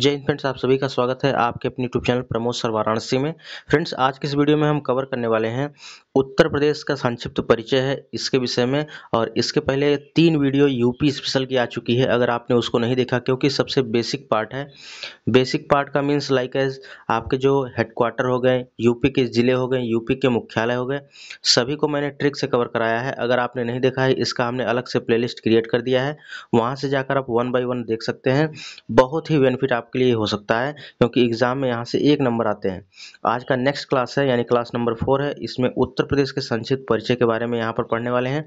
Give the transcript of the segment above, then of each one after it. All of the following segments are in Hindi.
जय हिंद फ्रेंड्स आप सभी का स्वागत है आपके अपने YouTube channel Pramod sir Varanasi में फ्रेंड्स आज के इस वीडियो में हम कवर करने वाले हैं उत्तर प्रदेश का संक्षिप्त परिचय है इसके विषय में और इसके पहले तीन वीडियो यूपी स्पेशल की आ चुकी है अगर आपने उसको नहीं देखा क्योंकि सबसे बेसिक पार्ट है बेसिक पार्ट का मीन्स लाइक एज आपके जो हेडक्वार्टर हो गए यूपी के ज़िले हो गए यूपी के मुख्यालय हो गए सभी को मैंने ट्रिक से कवर कराया है अगर आपने नहीं देखा है इसका हमने अलग से प्ले क्रिएट कर दिया है वहाँ से जाकर आप वन बाई वन देख सकते हैं बहुत ही बेनिफिट आपके लिए हो सकता है क्योंकि एग्ज़ाम में यहाँ से एक नंबर आते हैं आज का नेक्स्ट क्लास है यानी क्लास नंबर फोर है इसमें उत्तर प्रदेश के संक्षिप्त परिचय के बारे में यहाँ पर पढ़ने वाले हैं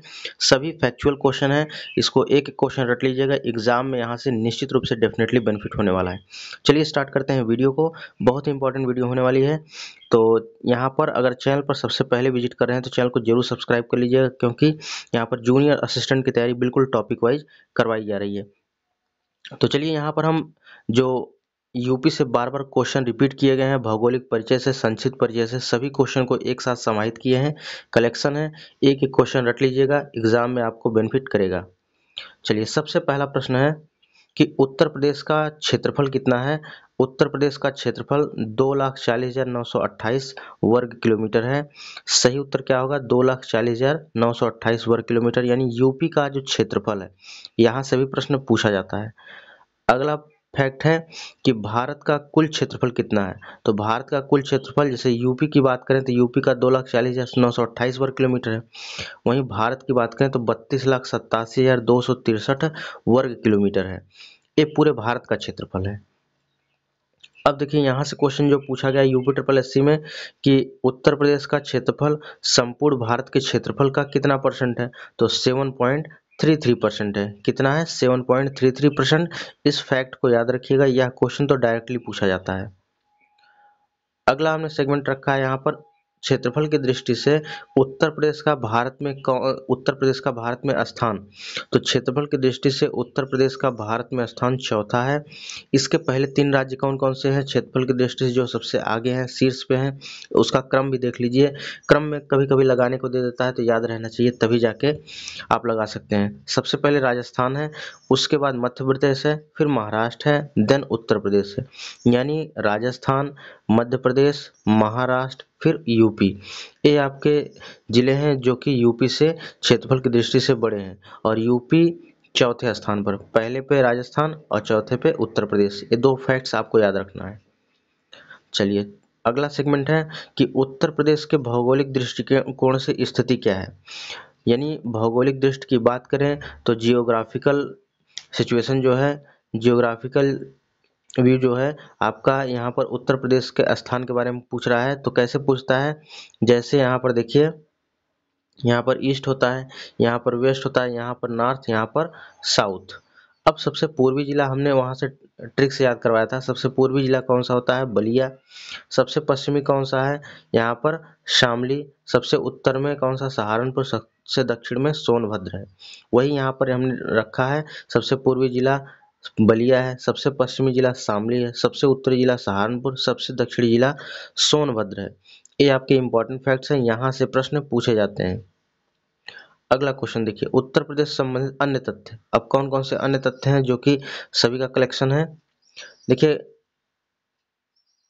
सभी फैक्चुअल क्वेश्चन है इसको एक एक क्वेश्चन रट लीजिएगा एग्जाम में यहाँ से निश्चित रूप से डेफिनेटली बेनिफिट होने वाला है चलिए स्टार्ट करते हैं वीडियो को बहुत ही इंपॉर्टेंट वीडियो होने वाली है तो यहाँ पर अगर चैनल पर सबसे पहले विजिट कर रहे हैं तो चैनल को जरूर सब्सक्राइब कर लीजिएगा क्योंकि यहाँ पर जूनियर असिस्टेंट की तैयारी बिल्कुल टॉपिक वाइज करवाई जा रही है तो चलिए यहाँ पर हम जो यूपी से बार बार क्वेश्चन रिपीट किए गए हैं भौगोलिक परिचय से संक्षिप्त परिचय से सभी क्वेश्चन को एक साथ समाहित किए हैं कलेक्शन है एक एक क्वेश्चन रट लीजिएगा एग्जाम में आपको बेनिफिट करेगा चलिए सबसे पहला प्रश्न है कि उत्तर प्रदेश का क्षेत्रफल कितना है उत्तर प्रदेश का क्षेत्रफल दो लाख चालीस हज़ार नौ सौ अट्ठाईस वर्ग किलोमीटर है सही उत्तर क्या होगा दो लाख चालीस हज़ार नौ सौ अट्ठाईस वर्ग किलोमीटर यानी यूपी का जो क्षेत्रफल है यहाँ से भी प्रश्न पूछा जाता है अगला फैक्ट है कि भारत का कुल क्षेत्रफल कितना है तो भारत का कुल क्षेत्रफल जैसे यूपी की बात करें तो यूपी का दो लाख चालीस हज़ार नौ सौ अट्ठाईस वर्ग किलोमीटर है वहीं भारत की बात करें तो बत्तीस लाख सत्तासी हज़ार दो सौ तिरसठ वर्ग किलोमीटर है ये पूरे भारत का क्षेत्रफल है अब देखिए यहाँ से क्वेश्चन जो पूछा गया यूपी ट्रिपल एस में कि उत्तर प्रदेश का क्षेत्रफल संपूर्ण भारत के क्षेत्रफल का कितना परसेंट है तो seven point three three percent है कितना है seven point three three percent इस फैक्ट को याद रखिएगा यह क्वेश्चन तो डायरेक्टली पूछा जाता है अगला हमने सेगमेंट रखा है यहाँ पर क्षेत्रफल की दृष्टि से उत्तर प्रदेश का भारत में उत्तर प्रदेश का भारत में स्थान तो क्षेत्रफल की दृष्टि से उत्तर प्रदेश का भारत में स्थान चौथा है इसके पहले तीन राज्य कौन कौन से हैं क्षेत्रफल की दृष्टि से जो सबसे आगे हैं शीर्ष पे हैं उसका क्रम भी देख लीजिए क्रम में कभी कभी लगाने को दे देता है तो याद रहना चाहिए तभी जाके आप लगा सकते हैं सबसे पहले राजस्थान है उसके बाद मध्य प्रदेश है फिर महाराष्ट्र है देन उत्तर प्रदेश है यानी राजस्थान मध्य प्रदेश महाराष्ट्र फिर यूपी ये आपके ज़िले हैं जो कि यूपी से क्षेत्रफल की दृष्टि से बड़े हैं और यूपी चौथे स्थान पर पहले पे राजस्थान और चौथे पे उत्तर प्रदेश ये दो फैक्ट्स आपको याद रखना है चलिए अगला सेगमेंट है कि उत्तर प्रदेश के भौगोलिक दृष्टिकोण से स्थिति क्या है यानी भौगोलिक दृष्टि की बात करें तो जियोग्राफिकल सिचुएशन जो है जियोग्राफिकल व्यू जो है आपका यहाँ पर उत्तर प्रदेश के स्थान के बारे में पूछ रहा है तो कैसे पूछता है जैसे यहाँ पर देखिए यहाँ पर ईस्ट होता है यहाँ पर वेस्ट होता है यहाँ पर नॉर्थ यहाँ पर साउथ अब सबसे पूर्वी जिला हमने वहाँ से ट्रिक से याद करवाया था सबसे पूर्वी जिला कौन सा होता है बलिया सबसे पश्चिमी कौन सा है यहाँ पर शामली सबसे उत्तर में कौन सा सहारनपुर सबसे दक्षिण में सोनभद्र है वही यहाँ पर हमने रखा है सबसे पूर्वी जिला बलिया है सबसे पश्चिमी जिला शामली है सबसे उत्तरी जिला सहारनपुर सबसे दक्षिणी जिला सोनभद्र है ये आपके इंपॉर्टेंट फैक्ट्स हैं यहाँ से प्रश्न पूछे जाते हैं अगला क्वेश्चन देखिए उत्तर प्रदेश संबंधित अन्य तथ्य अब कौन कौन से अन्य तथ्य हैं जो कि सभी का कलेक्शन है देखिए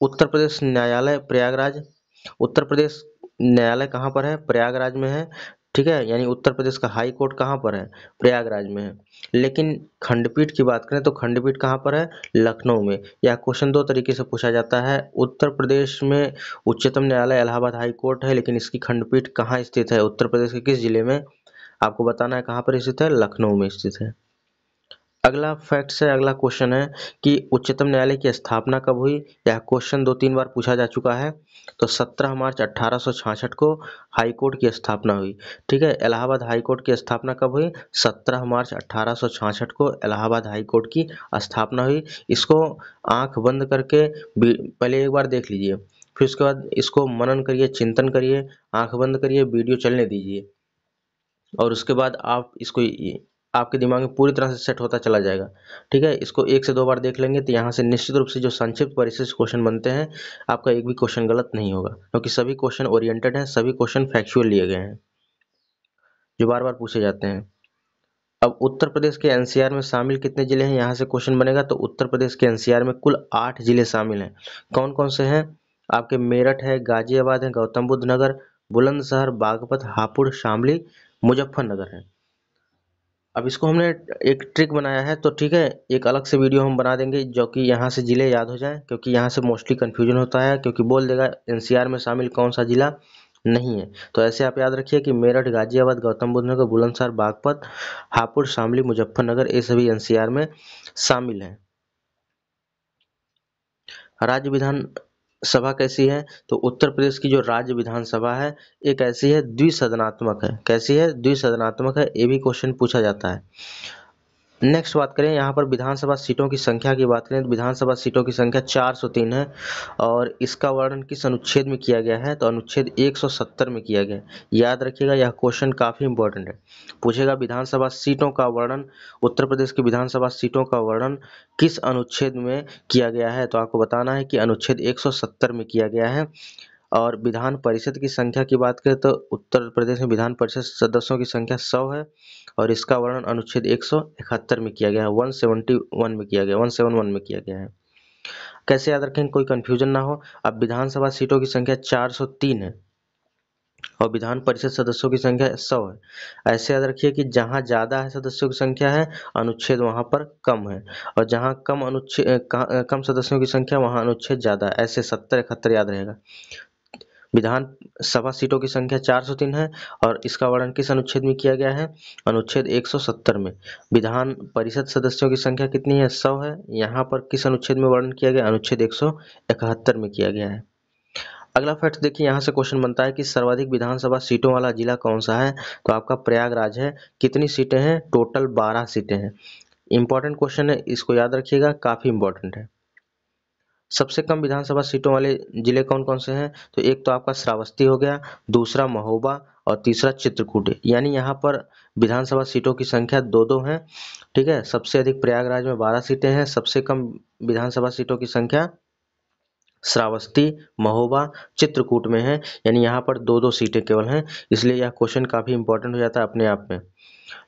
उत्तर प्रदेश न्यायालय प्रयागराज उत्तर प्रदेश न्यायालय कहाँ पर है प्रयागराज में है ठीक है यानी उत्तर प्रदेश का हाई कोर्ट कहाँ पर है प्रयागराज में है लेकिन खंडपीठ की बात करें तो खंडपीठ कहाँ पर है लखनऊ में यह क्वेश्चन दो तरीके से पूछा जाता है उत्तर प्रदेश में उच्चतम न्यायालय इलाहाबाद हाई कोर्ट है लेकिन इसकी खंडपीठ कहाँ स्थित है उत्तर प्रदेश के किस जिले में आपको बताना है कहाँ पर स्थित है लखनऊ में स्थित है अगला फैक्ट से अगला क्वेश्चन है कि उच्चतम न्यायालय की स्थापना कब हुई यह क्वेश्चन दो तीन बार पूछा जा चुका है तो 17 मार्च अट्ठारह को हाईकोर्ट की स्थापना हुई ठीक है इलाहाबाद हाईकोर्ट की स्थापना कब हुई 17 मार्च अट्ठारह को इलाहाबाद हाईकोर्ट की स्थापना हुई इसको आंख बंद करके पहले एक बार देख लीजिए फिर उसके बाद इसको मनन करिए चिंतन करिए आंख बंद करिए वीडियो चलने दीजिए और उसके बाद आप इसको आपके दिमाग में पूरी तरह से सेट होता चला जाएगा ठीक है इसको एक से दो बार देख लेंगे तो यहाँ से निश्चित रूप से जो संक्षिप्त परिशिष्ट क्वेश्चन बनते हैं आपका एक भी क्वेश्चन गलत नहीं होगा क्योंकि सभी क्वेश्चन ओरिएंटेड हैं सभी क्वेश्चन फैक्चुअल लिए गए हैं जो बार बार पूछे जाते हैं अब उत्तर प्रदेश के एनसीआर में शामिल कितने जिले हैं यहाँ से क्वेश्चन बनेगा तो उत्तर प्रदेश के एनसीआर में कुल आठ जिले शामिल हैं कौन कौन से हैं आपके मेरठ है गाजियाबाद है गौतम बुद्ध नगर बुलंदशहर बागपत हापुड़ शामली मुजफ्फरनगर है अब इसको हमने एक ट्रिक बनाया है तो ठीक है एक अलग से वीडियो हम बना देंगे जो कि यहाँ से ज़िले याद हो जाएं क्योंकि यहाँ से मोस्टली कन्फ्यूजन होता है क्योंकि बोल देगा एन में शामिल कौन सा ज़िला नहीं है तो ऐसे आप याद रखिए कि मेरठ गाजियाबाद गौतम बुद्ध नगर बुलंदसार बागपत हापुड़ शामली मुजफ्फरनगर ये सभी एनसीआर में शामिल हैं राज्य विधान सभा कैसी है तो उत्तर प्रदेश की जो राज्य विधानसभा है ये कैसी है द्विसदनात्मक है कैसी है द्विसदनात्मक है ये भी क्वेश्चन पूछा जाता है नेक्स्ट बात करें यहाँ पर विधानसभा सीटों की संख्या की बात करें तो विधानसभा सीटों की संख्या 403 है और इसका वर्णन किस अनुच्छेद में किया गया है तो अनुच्छेद 170 में किया गया है याद रखिएगा यह क्वेश्चन काफ़ी इंपॉर्टेंट है पूछेगा विधानसभा सीटों का वर्णन उत्तर प्रदेश की विधानसभा सीटों का वर्णन किस अनुच्छेद में किया गया है तो आपको बताना है कि अनुच्छेद एक में किया गया है और विधान परिषद की संख्या की बात करें तो उत्तर प्रदेश में विधान परिषद सदस्यों की संख्या सौ है और इसका वर्णन अनुच्छेद एक सौ इकहत्तर में किया गया है वन सेवेंटी वन में किया गया वन सेवन वन में किया गया है कैसे याद रखें कोई कन्फ्यूजन ना हो अब विधानसभा सीटों की संख्या चार सौ तीन है और विधान परिषद सदस्यों की संख्या सौ है ऐसे याद रखिए कि जहाँ ज़्यादा है सदस्यों की संख्या है अनुच्छेद वहाँ पर कम है और जहाँ कम अनुच्छेद कम सदस्यों की संख्या वहाँ अनुच्छेद ज़्यादा है ऐसे सत्तर इकहत्तर याद रहेगा विधान सभा सीटों की संख्या चार सौ तीन है और इसका वर्णन किस अनुच्छेद में किया गया है अनुच्छेद 170 में विधान परिषद सदस्यों की संख्या कितनी है सौ है यहाँ पर किस अनुच्छेद में वर्णन किया गया अनुच्छेद 171 में किया गया है अगला फैक्ट देखिए यहाँ से क्वेश्चन बनता है कि सर्वाधिक विधानसभा सीटों वाला जिला कौन सा है तो आपका प्रयागराज है कितनी सीटें हैं टोटल बारह सीटें हैं इंपॉर्टेंट क्वेश्चन है इसको याद रखिएगा काफ़ी इंपॉर्टेंट है सबसे कम विधानसभा सीटों वाले जिले कौन कौन से हैं तो एक तो आपका श्रावस्ती हो गया दूसरा महोबा और तीसरा चित्रकूट यानी यहाँ पर विधानसभा सीटों की संख्या दो दो हैं ठीक है सबसे अधिक प्रयागराज में बारह सीटें हैं सबसे कम विधानसभा सीटों की संख्या श्रावस्ती महोबा चित्रकूट में है यानी यहाँ पर दो दो सीटें केवल हैं इसलिए यह क्वेश्चन काफ़ी इंपॉर्टेंट हो जाता है अपने आप में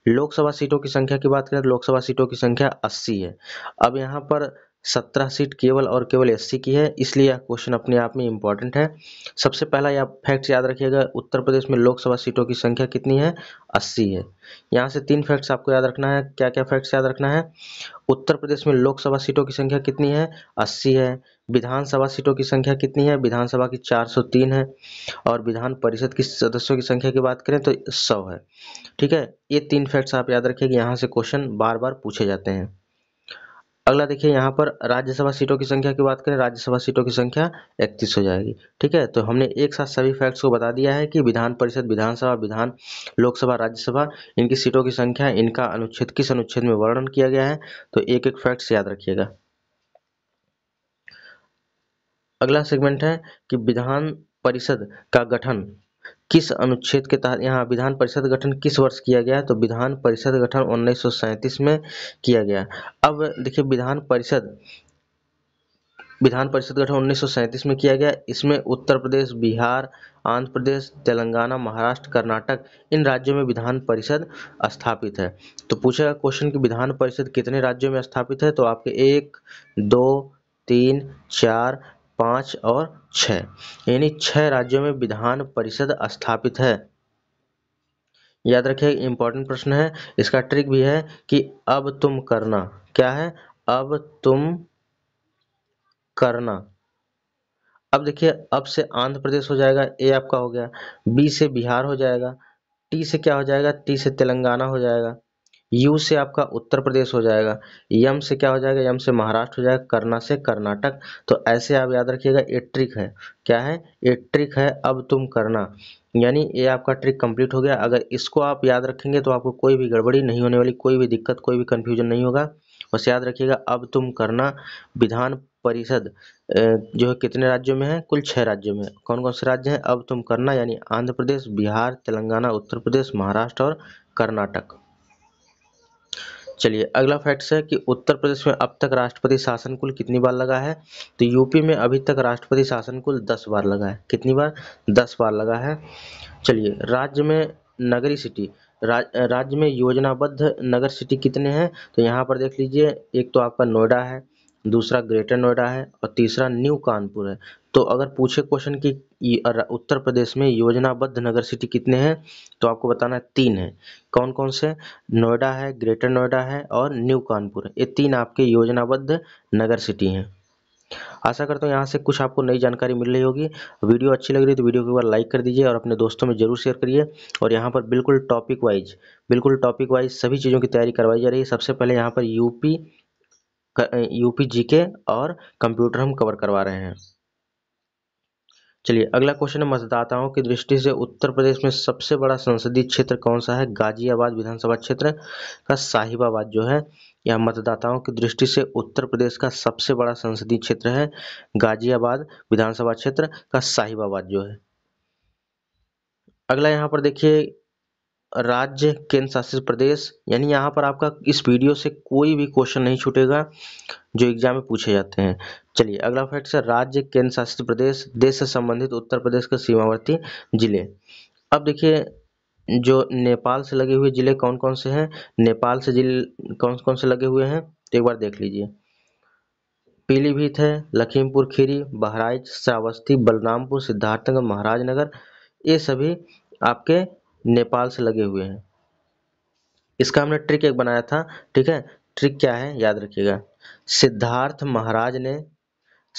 लोकसभा सीटों की संख्या की बात करें तो लोकसभा सीटों की संख्या अस्सी है अब यहाँ पर सत्रह सीट केवल और केवल एससी की है इसलिए यह क्वेश्चन अपने आप में इम्पॉर्टेंट है सबसे पहला यह फैक्ट्स याद रखिएगा उत्तर प्रदेश में लोकसभा सीटों की संख्या कितनी है अस्सी है यहाँ से तीन फैक्ट्स आपको याद रखना है क्या क्या फैक्ट्स याद रखना है उत्तर प्रदेश में लोकसभा सीटों की संख्या कितनी है अस्सी है विधानसभा सीटों की संख्या कितनी है विधानसभा की चार है और विधान परिषद की सदस्यों की संख्या की बात करें तो सौ है ठीक है ये तीन फैक्ट्स आप याद रखिएगा यहाँ से क्वेश्चन बार बार पूछे जाते हैं अगला देखिए यहाँ पर राज्यसभा सीटों की संख्या की बात करें राज्यसभा सीटों की संख्या इकतीस हो जाएगी ठीक है तो हमने एक साथ सभी फैक्ट्स को बता दिया है कि विधान परिषद विधानसभा विधान लोकसभा राज्यसभा इनकी सीटों की संख्या इनका अनुच्छेद किस अनुच्छेद में वर्णन किया गया है तो एक एक फैक्ट्स याद रखिएगा अगला सेगमेंट है कि विधान परिषद का गठन किस अनुच्छेद के तहत यहाँ विधान परिषद गठन किस वर्ष किया गया तो विधान परिषद गठन उन्नीस में किया गया अब देखिए विधान परिषद विधान परिषद गठन उन्नीस में किया गया इसमें उत्तर प्रदेश बिहार आंध्र प्रदेश तेलंगाना महाराष्ट्र कर्नाटक इन राज्यों में विधान परिषद स्थापित है तो पूछेगा क्वेश्चन कि विधान परिषद कितने राज्यों में स्थापित है तो आपके एक दो तीन चार पाँच और छः यानी छः राज्यों में विधान परिषद स्थापित है याद रखिए इंपॉर्टेंट प्रश्न है इसका ट्रिक भी है कि अब तुम करना क्या है अब तुम करना अब देखिए अब से आंध्र प्रदेश हो जाएगा ए आपका हो गया बी से बिहार हो जाएगा टी से क्या हो जाएगा टी से तेलंगाना हो जाएगा यू से आपका उत्तर प्रदेश हो जाएगा यम से क्या हो जाएगा यम से महाराष्ट्र हो जाएगा करना से कर्नाटक तो ऐसे आप याद रखिएगा ये ट्रिक है क्या है ये ट्रिक है अब तुम करना यानी ये आपका ट्रिक कंप्लीट हो गया अगर इसको आप याद रखेंगे तो आपको कोई भी गड़बड़ी नहीं होने वाली कोई भी दिक्कत कोई भी कन्फ्यूजन नहीं होगा बस याद रखिएगा अब तुम करना विधान परिषद जो है कितने राज्यों में है कुल छः राज्यों में कौन कौन से राज्य हैं अब तुम करना यानी आंध्र प्रदेश बिहार तेलंगाना उत्तर प्रदेश महाराष्ट्र और कर्नाटक चलिए अगला फैक्ट्स है कि उत्तर प्रदेश में अब तक राष्ट्रपति शासन कुल कितनी बार लगा है तो यूपी में अभी तक राष्ट्रपति शासन कुल दस बार लगा है कितनी बार दस बार लगा है चलिए राज्य में नगरी सिटी राज्य में योजनाबद्ध नगर सिटी कितने हैं तो यहाँ पर देख लीजिए एक तो आपका नोएडा है दूसरा ग्रेटर नोएडा है और तीसरा न्यू कानपुर है तो अगर पूछे क्वेश्चन कि उत्तर प्रदेश में योजनाबद्ध नगर सिटी कितने हैं तो आपको बताना है तीन है कौन कौन से नोएडा है ग्रेटर नोएडा है और न्यू कानपुर ये तीन आपके योजनाबद्ध नगर सिटी हैं आशा करता हूँ यहाँ से कुछ आपको नई जानकारी मिल रही होगी वीडियो अच्छी लग रही है तो वीडियो को एक बार लाइक कर दीजिए और अपने दोस्तों में जरूर शेयर करिए और यहाँ पर बिल्कुल टॉपिक वाइज बिल्कुल टॉपिक वाइज सभी चीज़ों की तैयारी करवाई जा रही है सबसे पहले यहाँ पर यूपी यू पी जी के और कंप्यूटर हम कवर करवा रहे हैं चलिए अगला क्वेश्चन है मतदाताओं की दृष्टि से उत्तर प्रदेश में सबसे बड़ा संसदीय क्षेत्र कौन सा है गाजियाबाद विधानसभा क्षेत्र का साहिबाबाद जो है यह मतदाताओं की दृष्टि से उत्तर प्रदेश का सबसे बड़ा संसदीय क्षेत्र है गाजियाबाद विधानसभा क्षेत्र का साहिबाबाद जो है अगला यहाँ पर देखिए राज्य केंद्र शासित प्रदेश यानी यहाँ पर आपका इस वीडियो से कोई भी क्वेश्चन नहीं छूटेगा जो एग्जाम में पूछे जाते हैं चलिए अगला फैक्ट सर राज्य केंद्र शासित प्रदेश देश से संबंधित उत्तर प्रदेश के सीमावर्ती जिले अब देखिए जो नेपाल से लगे हुए जिले कौन कौन से हैं नेपाल से जिले कौन कौन से लगे हुए हैं तो एक बार देख लीजिए पीलीभीत है लखीमपुर खीरी बहराइच श्रावस्ती बलरामपुर सिद्धार्थनगर महाराजनगर ये सभी आपके नेपाल से लगे हुए हैं इसका हमने ट्रिक एक बनाया था ठीक है ट्रिक क्या है याद रखिएगा सिद्धार्थ महाराज ने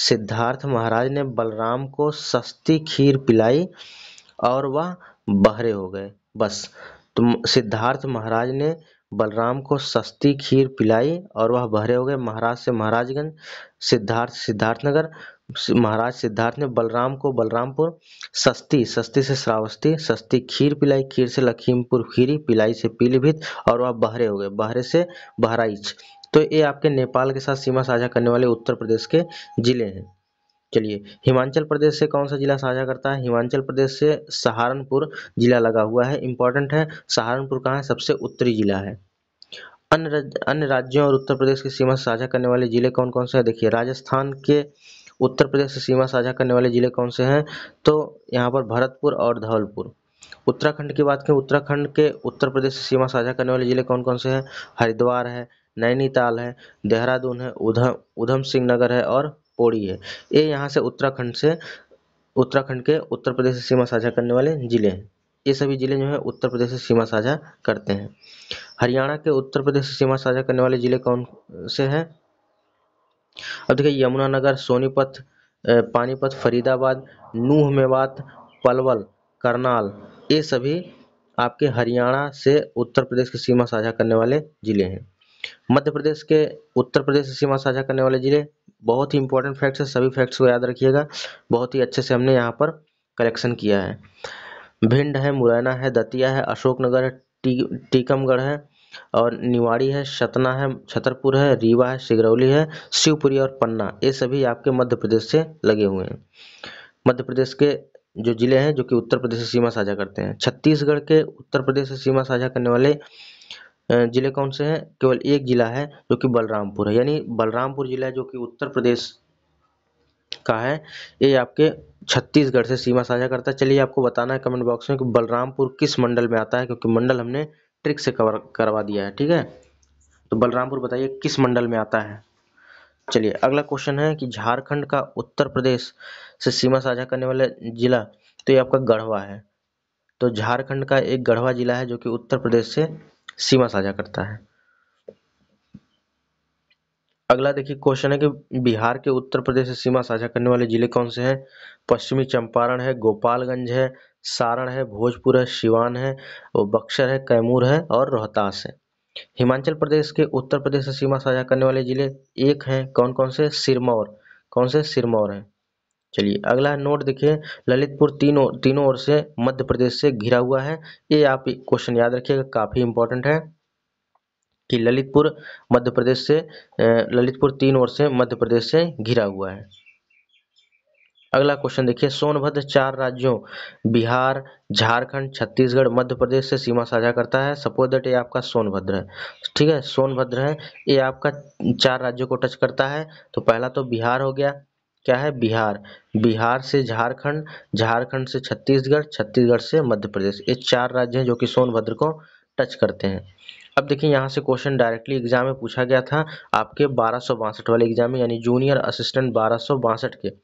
सिद्धार्थ महाराज ने बलराम को सस्ती खीर पिलाई और वह बहरे हो गए बस तो सिद्धार्थ महाराज ने बलराम को सस्ती खीर पिलाई और वह बहरे हो गए महाराज से महाराजगंज सिद्धार्थ सिद्धार्थनगर महाराज सिद्धार्थ ने बलराम को बलरामपुर सस्ती सस्ती से श्रावस्ती सस्ती खीर पिलाई खीर से लखीमपुर खीरी पिलाई से पीलीभीत और वह बहरे हो गए बहरे से बहराइच तो ये आपके नेपाल के साथ सीमा साझा करने वाले उत्तर प्रदेश के जिले हैं चलिए हिमाचल प्रदेश से कौन सा जिला साझा करता है हिमाचल प्रदेश से सहारनपुर जिला लगा हुआ है इंपॉर्टेंट है सहारनपुर कहाँ है सबसे उत्तरी जिला है अन्य अन्य राज्यों और उत्तर प्रदेश की सीमा साझा करने वाले जिले कौन कौन से हैं देखिए राजस्थान के उत्तर प्रदेश से सीमा साझा करने वाले ज़िले कौन से हैं तो यहाँ पर भरतपुर और धौलपुर उत्तराखंड की बात करें उत्तराखंड के उत्तर प्रदेश से सीमा साझा करने वाले ज़िले कौन कौन से हैं हरिद्वार है नैनीताल है देहरादून है उधम उधम सिंह नगर है और पौड़ी है ये यहाँ से उत्तराखंड से उत्तराखंड के उत्तर प्रदेश से सीमा साझा करने वाले ज़िले हैं ये सभी ज़िले जो है उत्तर प्रदेश से सीमा साझा करते हैं हरियाणा के उत्तर प्रदेश से सीमा साझा करने वाले ज़िले कौन से हैं अब देखिए यमुनानगर सोनीपत पानीपत फरीदाबाद नूह मेवात पलवल करनाल ये सभी आपके हरियाणा से उत्तर प्रदेश की सीमा साझा करने वाले जिले हैं मध्य प्रदेश के उत्तर प्रदेश से सीमा साझा करने वाले जिले बहुत ही इंपॉर्टेंट फैक्ट्स है सभी फैक्ट्स को याद रखिएगा बहुत ही अच्छे से हमने यहाँ पर कलेक्शन किया है भिंड है मुरैना है दतिया है अशोकनगर है टी टीकमगढ़ है और निवाड़ी है सतना है छतरपुर है रीवा है सिगरौली है शिवपुरी और पन्ना ये सभी आपके मध्य प्रदेश से लगे हुए हैं मध्य प्रदेश के जो ज़िले हैं जो कि उत्तर प्रदेश से सीमा साझा करते हैं छत्तीसगढ़ के उत्तर प्रदेश से सीमा साझा करने वाले ज़िले कौन से हैं केवल एक ज़िला है जो कि बलरामपुर है यानी बलरामपुर ज़िला जो कि उत्तर प्रदेश का है ये आपके छत्तीसगढ़ से सीमा साझा करता है चलिए आपको बताना है कमेंट बॉक्स में कि बलरामपुर किस मंडल में आता है क्योंकि मंडल हमने ट्रिक से कवर करवा दिया है ठीक है तो बलरामपुर बताइए किस मंडल में आता है चलिए अगला क्वेश्चन है कि झारखंड का उत्तर प्रदेश से सीमा साझा करने वाला जिला तो ये आपका गढ़वा है तो झारखंड का एक गढ़वा जिला है जो कि उत्तर प्रदेश से सीमा साझा करता है अगला देखिए क्वेश्चन है कि बिहार के उत्तर प्रदेश से सीमा साझा करने वाले जिले कौन से हैं पश्चिमी चंपारण है गोपालगंज है सारण है भोजपुर है शिवान है और बक्सर है कैमूर है और रोहतास है हिमाचल प्रदेश के उत्तर प्रदेश से सीमा साझा करने वाले ज़िले एक हैं कौन कौन से सिरमौर कौन से सिरमौर हैं चलिए अगला नोट देखिए ललितपुर तीनों तीनों ओर से मध्य प्रदेश से घिरा हुआ है ये आप क्वेश्चन याद रखिएगा काफ़ी इंपॉर्टेंट है कि ललितपुर मध्य प्रदेश से ललितपुर तीन ओर से मध्य प्रदेश से घिरा हुआ है अगला क्वेश्चन देखिए सोनभद्र चार राज्यों बिहार झारखंड छत्तीसगढ़ मध्य प्रदेश से सीमा साझा करता है सपोज दैट ये आपका सोनभद्र है ठीक है सोनभद्र है ये आपका चार राज्यों को टच करता है तो पहला तो बिहार हो गया क्या है बिहार बिहार से झारखंड झारखंड से छत्तीसगढ़ छत्तीसगढ़ से मध्य प्रदेश ये चार राज्य हैं जो कि सोनभद्र को टच करते हैं अब देखिए यहाँ से क्वेश्चन डायरेक्टली एग्जाम में पूछा गया था आपके बारह वाले एग्जाम में यानी जूनियर असिस्टेंट बारह के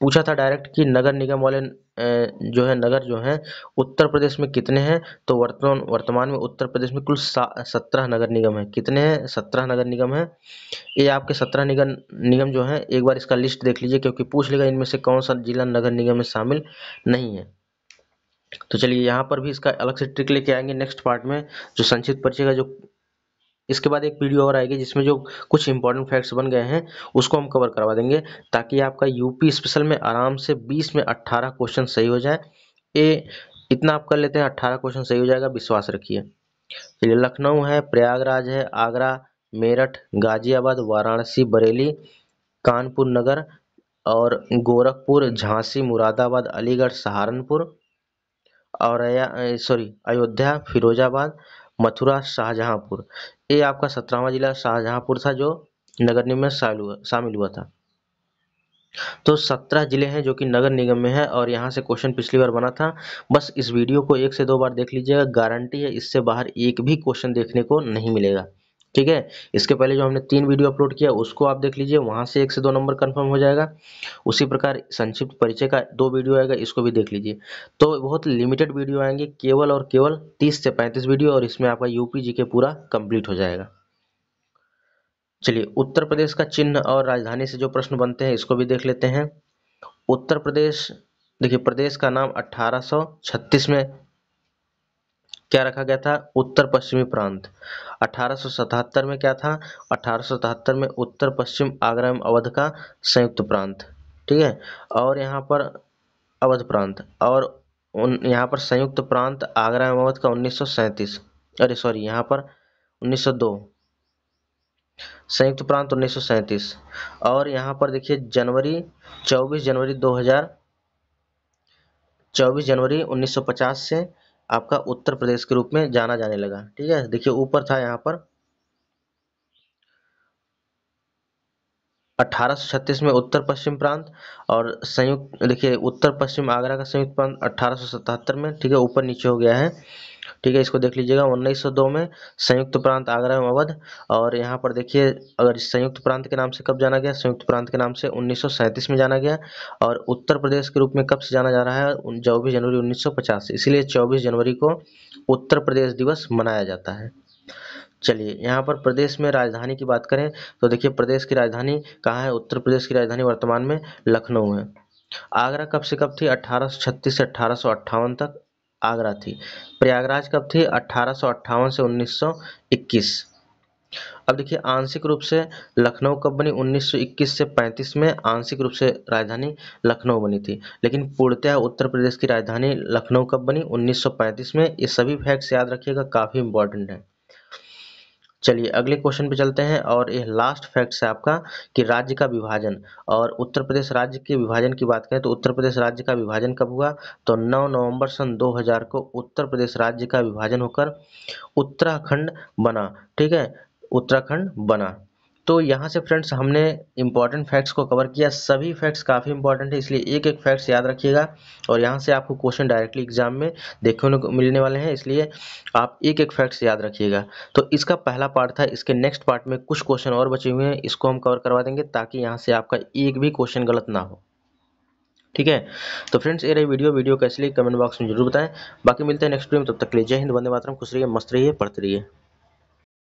पूछा था डायरेक्ट कि नगर निगम वाले जो है नगर जो हैं उत्तर प्रदेश में कितने हैं तो वर्तमान वर्तमान में उत्तर प्रदेश में कुल सत्रह नगर निगम हैं कितने हैं सत्रह नगर निगम हैं ये आपके सत्रह निगम निगम जो हैं एक बार इसका लिस्ट देख लीजिए क्योंकि पूछ लेगा इनमें से कौन सा जिला नगर निगम में शामिल नहीं है तो चलिए यहाँ पर भी इसका अलग से ट्रिक लेके आएंगे नेक्स्ट पार्ट में जो संक्षिप्त परिचय का जो इसके बाद एक वीडियो और आएगी जिसमें जो कुछ इंपॉर्टेंट फैक्ट्स बन गए हैं उसको हम कवर करवा देंगे ताकि आपका यूपी स्पेशल में आराम से बीस में अट्ठारह क्वेश्चन सही हो जाए ए इतना आप कर लेते हैं अट्ठारह क्वेश्चन सही हो जाएगा विश्वास रखिए चलिए लखनऊ है प्रयागराज है आगरा मेरठ गाजियाबाद वाराणसी बरेली कानपुर नगर और गोरखपुर झांसी मुरादाबाद अलीगढ़ सहारनपुर और सॉरी अयोध्या फिरोजाबाद मथुरा शाहजहाँपुर ये आपका सत्रहवा जिला शाहजहाँपुर था जो नगर निगम में शामिल हुआ शामिल हुआ था तो सत्रह जिले हैं जो कि नगर निगम में है और यहाँ से क्वेश्चन पिछली बार बना था बस इस वीडियो को एक से दो बार देख लीजिएगा गारंटी है इससे बाहर एक भी क्वेश्चन देखने को नहीं मिलेगा ठीक है इसके पहले जो हमने तीन वीडियो अपलोड किया उसको आप देख लीजिए वहाँ से एक से दो नंबर कन्फर्म हो जाएगा उसी प्रकार संक्षिप्त परिचय का दो वीडियो आएगा इसको भी देख लीजिए तो बहुत लिमिटेड वीडियो आएंगे केवल और केवल तीस से पैंतीस वीडियो और इसमें आपका यूपी जी के पूरा कंप्लीट हो जाएगा चलिए उत्तर प्रदेश का चिन्ह और राजधानी से जो प्रश्न बनते हैं इसको भी देख लेते हैं उत्तर प्रदेश देखिए प्रदेश का नाम 1836 में क्या रखा गया था उत्तर पश्चिमी प्रांत अठारह में क्या था अठारह में उत्तर पश्चिम आगरा एवं अवध का संयुक्त प्रांत ठीक है और यहाँ पर अवध प्रांत और उन यहाँ पर संयुक्त प्रांत आगरा एवं अवध का उन्नीस अरे सॉरी यहाँ पर 1902 संयुक्त प्रांत उन्नीस और यहाँ पर देखिए जनवरी 24 जनवरी 2000 24 जनवरी 1950 से आपका उत्तर प्रदेश के रूप में जाना जाने लगा ठीक है देखिए ऊपर था यहाँ पर 1836 में उत्तर पश्चिम प्रांत और संयुक्त देखिए उत्तर पश्चिम आगरा का संयुक्त प्रांत अठारह में ठीक है ऊपर नीचे हो गया है ठीक है इसको देख लीजिएगा 1902 में संयुक्त प्रांत आगरा एवं अवध और यहाँ पर देखिए अगर संयुक्त प्रांत के नाम से कब जाना गया संयुक्त प्रांत के नाम से उन्नीस में जाना गया और उत्तर प्रदेश के रूप में कब से जाना जा रहा है चौबीस जनवरी उन्नीस इसीलिए चौबीस जनवरी को उत्तर प्रदेश दिवस मनाया जाता है चलिए यहाँ पर प्रदेश में राजधानी की बात करें तो देखिए प्रदेश की राजधानी कहाँ है उत्तर प्रदेश की राजधानी वर्तमान में लखनऊ है आगरा कब से कब थी छत्तीस से अठारह तक आगरा थी प्रयागराज कब थी अट्ठारह सौ अट्ठावन से उन्नीस सौ इक्कीस अब देखिए आंशिक रूप से लखनऊ कब बनी 1921 से 35 में आंशिक रूप से राजधानी लखनऊ बनी थी लेकिन पूर्णतः उत्तर प्रदेश की राजधानी लखनऊ कब बनी 1935 में ये सभी फैक्ट्स याद रखिएगा काफ़ी इंपॉर्टेंट है चलिए अगले क्वेश्चन पे चलते हैं और यह लास्ट फैक्ट्स है आपका कि राज्य का विभाजन और उत्तर प्रदेश राज्य के विभाजन की बात करें तो उत्तर प्रदेश राज्य का विभाजन कब हुआ तो 9 नवंबर सन 2000 को उत्तर प्रदेश राज्य का विभाजन होकर उत्तराखंड बना ठीक है उत्तराखंड बना तो यहाँ से फ्रेंड्स हमने इम्पॉर्टेंट फैक्ट्स को कवर किया सभी फैक्ट्स काफ़ी इंपॉर्टेंट है इसलिए एक एक फैक्ट्स याद रखिएगा और यहाँ से आपको क्वेश्चन डायरेक्टली एग्जाम में देखने को मिलने वाले हैं इसलिए आप एक एक फैक्ट्स याद रखिएगा तो इसका पहला पार्ट था इसके नेक्स्ट पार्ट में कुछ क्वेश्चन और बचे हुए हैं इसको हम कवर करवा देंगे ताकि यहाँ से आपका एक भी क्वेश्चन गलत ना हो ठीक है तो फ्रेंड्स ये रही वीडियो वीडियो कैसे लिए कमेंट बॉक्स में जरूर बताएं बाकी मिलते हैं नेक्स्ट वीडियो में तब तक लीजिए जय हिंद वंदे मातरम खुश रहिए मस्त रहिए पढ़ते रहिए